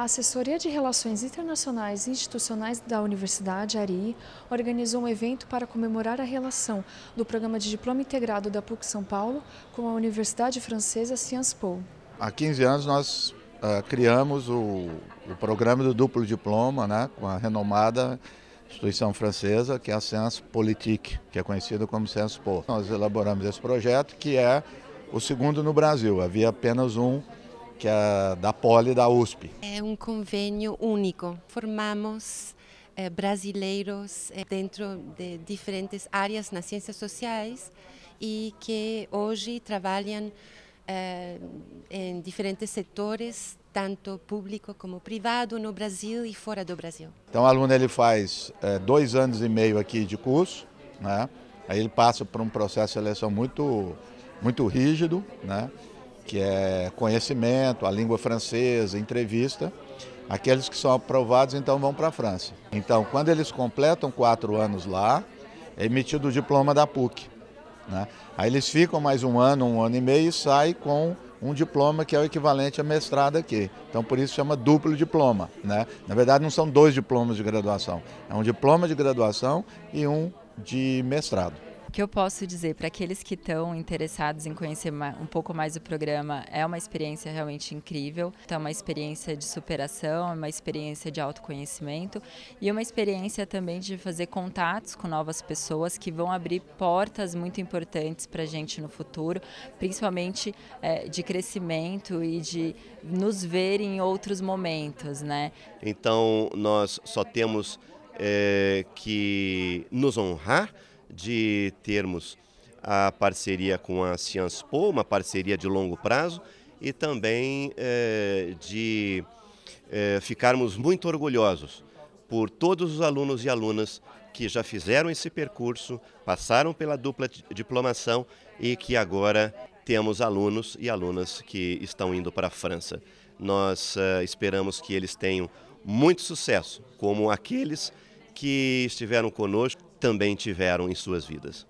A Assessoria de Relações Internacionais e Institucionais da Universidade ARI organizou um evento para comemorar a relação do Programa de Diploma Integrado da PUC São Paulo com a Universidade Francesa Sciences Po. Há 15 anos nós uh, criamos o, o, programa do duplo diploma né, com a renomada instituição francesa, que é a Sciences Politique, que é conhecida como Sciences Po. Nós elaboramos esse projeto, que é o segundo no Brasil. Havia apenas um que é da Poli da USP. É um convênio único. Formamos eh, brasileiros eh, dentro de diferentes áreas nas ciências sociais e que hoje trabalham eh, em diferentes setores, tanto público como privado, no Brasil e fora do Brasil. Então, o aluno ele faz dois anos e meio aqui de curso, né? aí ele passa por um processo de seleção muito, muito rígido, né? que é conhecimento, a língua francesa, entrevista. Aqueles que são aprovados então vão para a França. Então, quando eles completam quatro anos lá, é emitido o diploma da PUC. Né? Aí eles ficam mais um ano, um ano e meio e saem com um diploma que é o equivalente a mestrado aqui. Então, por isso chama duplo diploma. Né? Na verdade, não são dois diplomas de graduação, é um diploma de graduação e um de mestrado. O que eu posso dizer para aqueles que estão interessados em conhecer um pouco mais o programa é uma experiência realmente incrível. Então, é uma experiência de superação, é uma experiência de autoconhecimento e é uma experiência também de fazer contatos com novas pessoas que vão abrir portas muito importantes para a gente no futuro, principalmente é, de crescimento e de nos ver em outros momentos, né? Então, nós só temos é, que nos honrar de termos a parceria com a Sciences Po, uma parceria de longo prazo, e também eh, de eh, ficarmos muito orgulhosos por todos os alunos e alunas que já fizeram esse percurso, passaram pela dupla diplomação e que agora temos alunos e alunas que estão indo para a França. Nós eh, esperamos que eles tenham muito sucesso, como aqueles que estiveram conosco também tiveram em suas vidas.